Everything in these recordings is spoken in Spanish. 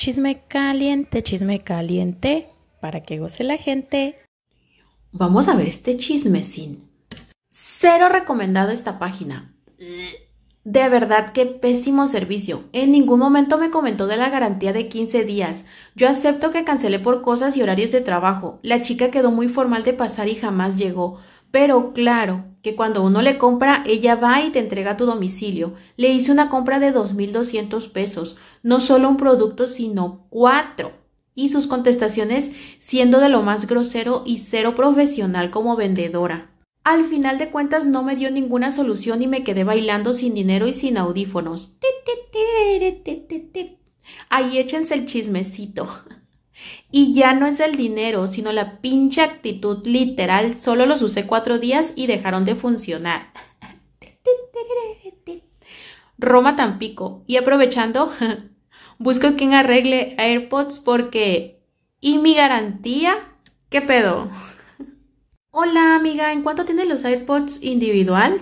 Chisme caliente, chisme caliente, para que goce la gente. Vamos a ver este chisme sin. Cero recomendado esta página. De verdad que pésimo servicio. En ningún momento me comentó de la garantía de 15 días. Yo acepto que cancelé por cosas y horarios de trabajo. La chica quedó muy formal de pasar y jamás llegó. Pero claro que cuando uno le compra, ella va y te entrega a tu domicilio. Le hice una compra de 2.200 pesos, no solo un producto, sino cuatro. Y sus contestaciones siendo de lo más grosero y cero profesional como vendedora. Al final de cuentas no me dio ninguna solución y me quedé bailando sin dinero y sin audífonos. Ahí échense el chismecito. Y ya no es el dinero, sino la pinche actitud literal. Solo los usé cuatro días y dejaron de funcionar. Roma Tampico. Y aprovechando, busco quien arregle AirPods porque... ¿Y mi garantía? ¿Qué pedo? Hola amiga, ¿en cuánto tienen los AirPods individual?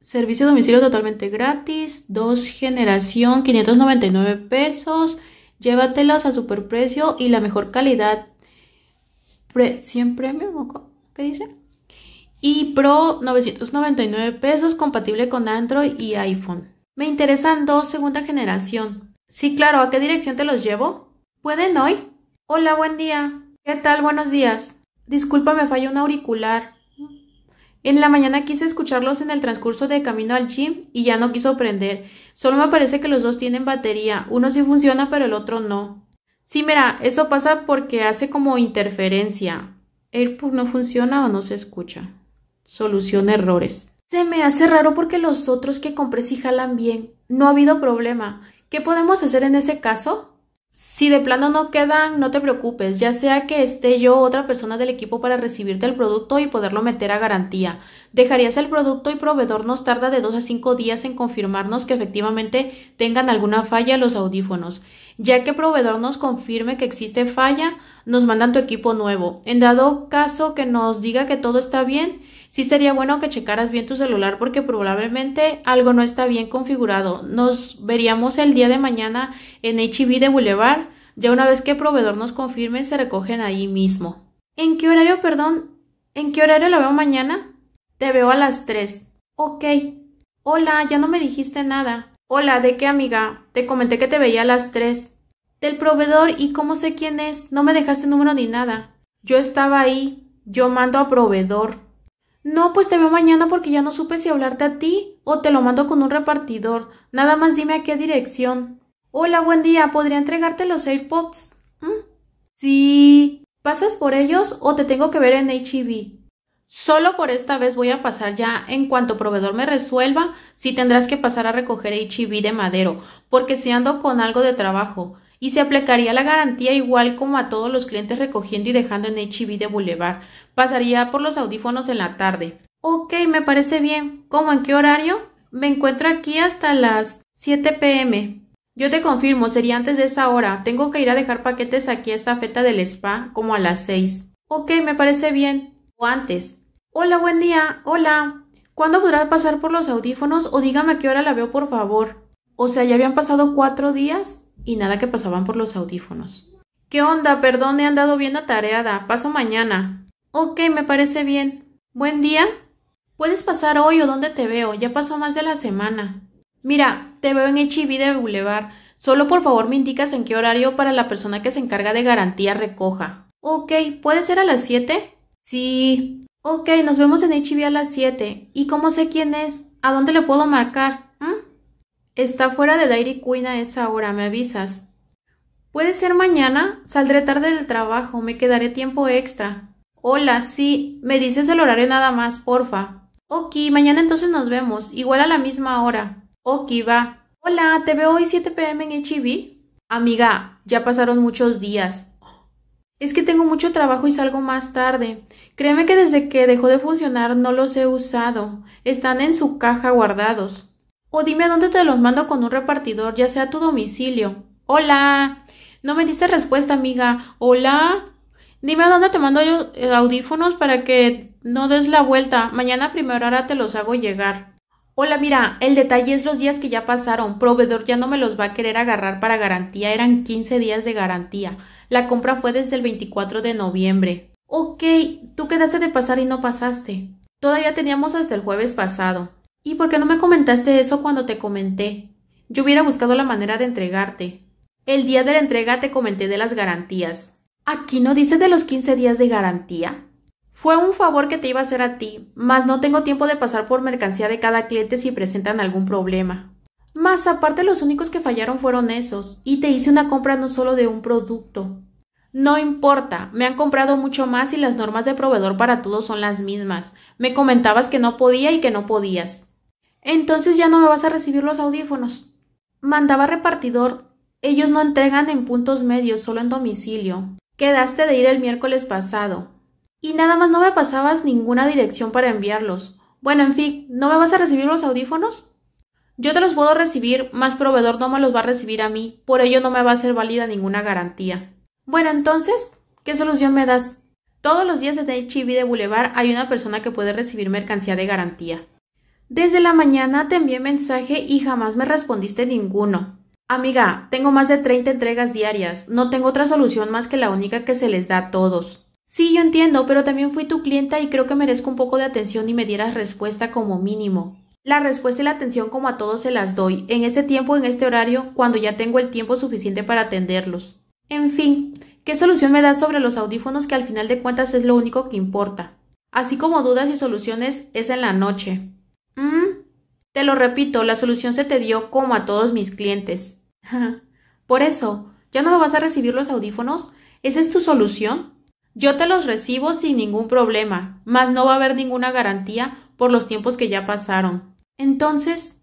Servicio domicilio totalmente gratis, dos generación, 599 pesos. Llévatelos a superprecio y la mejor calidad. Siempre me premium, ¿qué dice? Y Pro 999 pesos, compatible con Android y iPhone. Me interesan dos segunda generación. Sí, claro, ¿a qué dirección te los llevo? ¿Pueden hoy? Hola, buen día. ¿Qué tal? Buenos días. Disculpa, me falló un auricular. En la mañana quise escucharlos en el transcurso de camino al gym y ya no quiso prender. Solo me parece que los dos tienen batería. Uno sí funciona, pero el otro no. Sí, mira, eso pasa porque hace como interferencia. AirPod no funciona o no se escucha. Solución errores. Se me hace raro porque los otros que compré sí jalan bien. No ha habido problema. ¿Qué podemos hacer en ese caso? Si de plano no quedan, no te preocupes, ya sea que esté yo o otra persona del equipo para recibirte el producto y poderlo meter a garantía. Dejarías el producto y proveedor nos tarda de dos a cinco días en confirmarnos que efectivamente tengan alguna falla los audífonos ya que proveedor nos confirme que existe falla, nos mandan tu equipo nuevo. En dado caso que nos diga que todo está bien, sí sería bueno que checaras bien tu celular porque probablemente algo no está bien configurado. Nos veríamos el día de mañana en HIV e de Boulevard. Ya una vez que el proveedor nos confirme, se recogen ahí mismo. ¿En qué horario, perdón? ¿En qué horario la veo mañana? Te veo a las 3. Ok. Hola, ya no me dijiste nada. Hola, ¿de qué amiga? Te comenté que te veía a las tres. Del proveedor y cómo sé quién es. No me dejaste número ni nada. Yo estaba ahí. Yo mando a proveedor. No, pues te veo mañana porque ya no supe si hablarte a ti o te lo mando con un repartidor. Nada más dime a qué dirección. Hola, buen día. ¿Podría entregarte los AirPods? ¿Mm? Sí. ¿Pasas por ellos o te tengo que ver en HIV? E Solo por esta vez voy a pasar ya en cuanto proveedor me resuelva si tendrás que pasar a recoger HIV de madero, porque si ando con algo de trabajo, y se aplicaría la garantía igual como a todos los clientes recogiendo y dejando en HIV de Boulevard. Pasaría por los audífonos en la tarde. Ok, me parece bien. ¿Cómo en qué horario? Me encuentro aquí hasta las 7 pm. Yo te confirmo, sería antes de esa hora. Tengo que ir a dejar paquetes aquí a esta feta del spa como a las 6. Ok, me parece bien. O antes. Hola, buen día. Hola. ¿Cuándo podrá pasar por los audífonos? O dígame qué hora la veo, por favor. O sea, ya habían pasado cuatro días y nada que pasaban por los audífonos. ¿Qué onda? Perdón, he andado bien atareada. Paso mañana. Ok, me parece bien. Buen día. Puedes pasar hoy o dónde te veo. Ya pasó más de la semana. Mira, te veo en HB de Boulevard. Solo por favor me indicas en qué horario para la persona que se encarga de garantía recoja. Ok, ¿puede ser a las siete? Sí. Ok, nos vemos en HIV a las 7. ¿Y cómo sé quién es? ¿A dónde le puedo marcar? ¿Mm? Está fuera de Dairy Queen a esa hora, me avisas. Puede ser mañana, saldré tarde del trabajo, me quedaré tiempo extra. Hola, sí, me dices el horario nada más, porfa. Ok, mañana entonces nos vemos, igual a la misma hora. Ok, va. Hola, te veo hoy 7 pm en HIV. Amiga, ya pasaron muchos días. Es que tengo mucho trabajo y salgo más tarde. Créeme que desde que dejó de funcionar no los he usado. Están en su caja guardados. O dime a dónde te los mando con un repartidor, ya sea a tu domicilio. Hola. No me diste respuesta, amiga. Hola. Dime a dónde te mando los eh, audífonos para que no des la vuelta. Mañana a primera hora te los hago llegar. Hola, mira, el detalle es los días que ya pasaron. Proveedor ya no me los va a querer agarrar para garantía. Eran 15 días de garantía. La compra fue desde el 24 de noviembre. Ok, tú quedaste de pasar y no pasaste. Todavía teníamos hasta el jueves pasado. ¿Y por qué no me comentaste eso cuando te comenté? Yo hubiera buscado la manera de entregarte. El día de la entrega te comenté de las garantías. ¿Aquí no dice de los 15 días de garantía? Fue un favor que te iba a hacer a ti, mas no tengo tiempo de pasar por mercancía de cada cliente si presentan algún problema. Más aparte los únicos que fallaron fueron esos, y te hice una compra no solo de un producto. No importa, me han comprado mucho más y las normas de proveedor para todos son las mismas. Me comentabas que no podía y que no podías. Entonces ya no me vas a recibir los audífonos. Mandaba repartidor. Ellos no entregan en puntos medios, solo en domicilio. Quedaste de ir el miércoles pasado. Y nada más no me pasabas ninguna dirección para enviarlos. Bueno, en fin, ¿no me vas a recibir los audífonos? Yo te los puedo recibir, más proveedor no me los va a recibir a mí, por ello no me va a ser válida ninguna garantía. Bueno, entonces, ¿qué solución me das? Todos los días en el de Boulevard hay una persona que puede recibir mercancía de garantía. Desde la mañana te envié mensaje y jamás me respondiste ninguno. Amiga, tengo más de 30 entregas diarias, no tengo otra solución más que la única que se les da a todos. Sí, yo entiendo, pero también fui tu clienta y creo que merezco un poco de atención y me dieras respuesta como mínimo. La respuesta y la atención como a todos se las doy, en este tiempo, en este horario, cuando ya tengo el tiempo suficiente para atenderlos. En fin, ¿qué solución me das sobre los audífonos que al final de cuentas es lo único que importa? Así como dudas y soluciones es en la noche. Mm, te lo repito, la solución se te dio como a todos mis clientes. Por eso, ¿ya no me vas a recibir los audífonos? ¿Esa es tu solución? Yo te los recibo sin ningún problema, mas no va a haber ninguna garantía por los tiempos que ya pasaron. Entonces,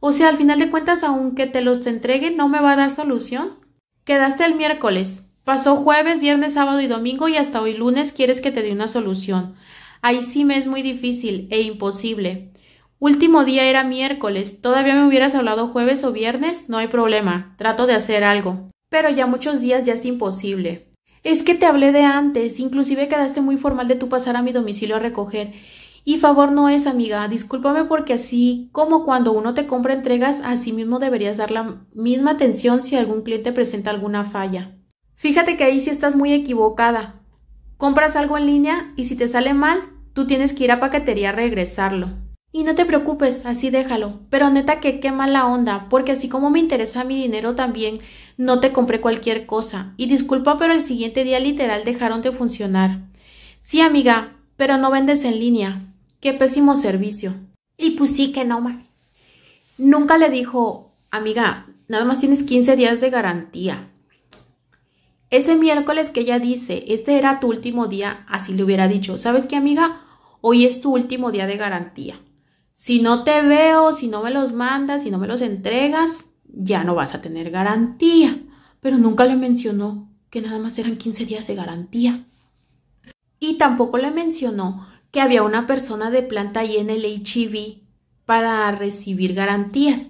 o sea, al final de cuentas, aunque te los entregue, no me va a dar solución. Quedaste el miércoles. Pasó jueves, viernes, sábado y domingo y hasta hoy lunes quieres que te dé una solución. Ahí sí me es muy difícil e imposible. Último día era miércoles. Todavía me hubieras hablado jueves o viernes, no hay problema. Trato de hacer algo. Pero ya muchos días ya es imposible. Es que te hablé de antes, inclusive quedaste muy formal de tu pasar a mi domicilio a recoger. Y favor no es, amiga. Discúlpame porque así como cuando uno te compra entregas, así mismo deberías dar la misma atención si algún cliente presenta alguna falla. Fíjate que ahí sí estás muy equivocada. Compras algo en línea y si te sale mal, tú tienes que ir a paquetería a regresarlo. Y no te preocupes, así déjalo. Pero neta que qué mala onda, porque así como me interesa mi dinero también, no te compré cualquier cosa. Y disculpa, pero el siguiente día literal dejaron de funcionar. Sí, amiga, pero no vendes en línea. Qué pésimo servicio. Y pues sí que no, man. Nunca le dijo, amiga, nada más tienes 15 días de garantía. Ese miércoles que ella dice, este era tu último día, así le hubiera dicho, ¿sabes qué, amiga? Hoy es tu último día de garantía. Si no te veo, si no me los mandas, si no me los entregas, ya no vas a tener garantía. Pero nunca le mencionó que nada más eran 15 días de garantía. Y tampoco le mencionó que había una persona de planta ahí en el HIV para recibir garantías.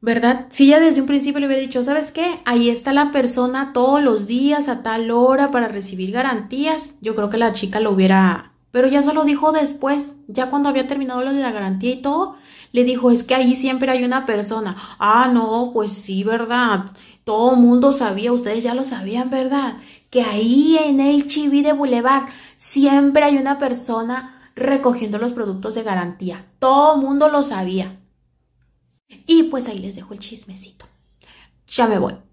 ¿Verdad? Si ya desde un principio le hubiera dicho, ¿sabes qué? Ahí está la persona todos los días a tal hora para recibir garantías, yo creo que la chica lo hubiera... Pero ya se lo dijo después, ya cuando había terminado lo de la garantía y todo, le dijo, es que ahí siempre hay una persona. Ah, no, pues sí, ¿verdad? Todo mundo sabía, ustedes ya lo sabían, ¿verdad? que ahí en chiví e de Boulevard siempre hay una persona recogiendo los productos de garantía. Todo el mundo lo sabía. Y pues ahí les dejo el chismecito. Ya me voy.